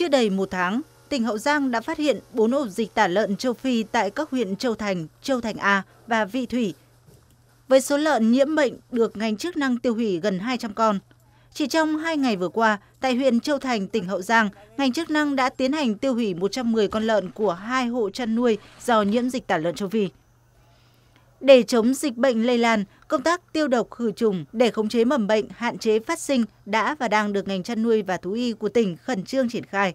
Chưa đầy một tháng, tỉnh Hậu Giang đã phát hiện 4 ổ dịch tả lợn châu Phi tại các huyện Châu Thành, Châu Thành A và Vị Thủy. Với số lợn nhiễm bệnh được ngành chức năng tiêu hủy gần 200 con. Chỉ trong 2 ngày vừa qua, tại huyện Châu Thành, tỉnh Hậu Giang, ngành chức năng đã tiến hành tiêu hủy 110 con lợn của hai hộ chăn nuôi do nhiễm dịch tả lợn châu Phi. Để chống dịch bệnh lây lan, công tác tiêu độc khử trùng để khống chế mầm bệnh, hạn chế phát sinh đã và đang được ngành chăn nuôi và thú y của tỉnh khẩn trương triển khai.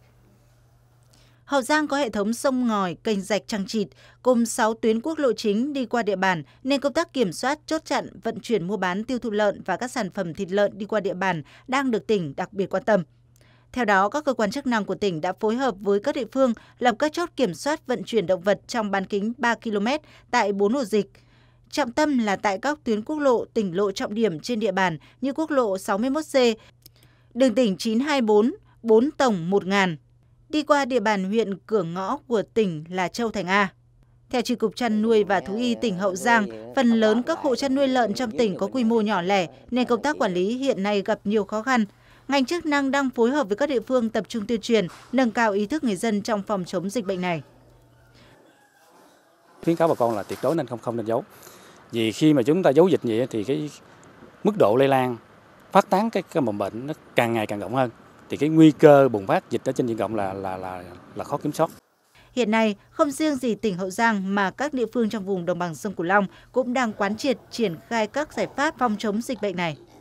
Hậu Giang có hệ thống sông ngòi, kênh rạch trăng trịt, cùng 6 tuyến quốc lộ chính đi qua địa bàn, nên công tác kiểm soát, chốt chặn, vận chuyển mua bán tiêu thụ lợn và các sản phẩm thịt lợn đi qua địa bàn đang được tỉnh đặc biệt quan tâm. Theo đó, các cơ quan chức năng của tỉnh đã phối hợp với các địa phương lập các chốt kiểm soát vận chuyển động vật trong bán kính 3 km tại 4 ổ dịch – Trọng tâm là tại các tuyến quốc lộ, tỉnh lộ trọng điểm trên địa bàn như quốc lộ 61C, đường tỉnh 924, 4 tổng 1.000, đi qua địa bàn huyện cửa ngõ của tỉnh là Châu Thành A. Theo Tri Cục Chăn nuôi và Thú y tỉnh Hậu Giang, phần lớn các hộ chăn nuôi lợn trong tỉnh có quy mô nhỏ lẻ nên công tác quản lý hiện nay gặp nhiều khó khăn. Ngành chức năng đang phối hợp với các địa phương tập trung tuyên truyền, nâng cao ý thức người dân trong phòng chống dịch bệnh này. Khuyến cáo bà con là tuyệt đối nên không không nên giấu. Vì khi mà chúng ta giấu dịch vậy thì cái mức độ lây lan phát tán cái, cái mầm bệnh nó càng ngày càng rộng hơn thì cái nguy cơ bùng phát dịch ở trên diện rộng là là là là khó kiểm soát. Hiện nay, không riêng gì tỉnh Hậu Giang mà các địa phương trong vùng đồng bằng sông Cửu Long cũng đang quán triệt triển khai các giải pháp phòng chống dịch bệnh này.